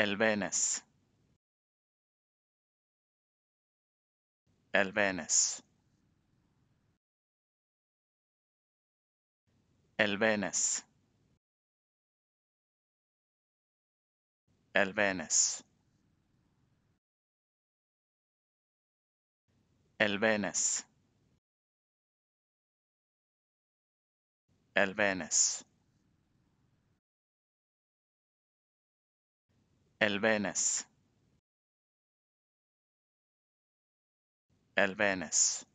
El Venes. El Venes. El Venes. El Venes. El Venes. El Venes. El venus. El venus.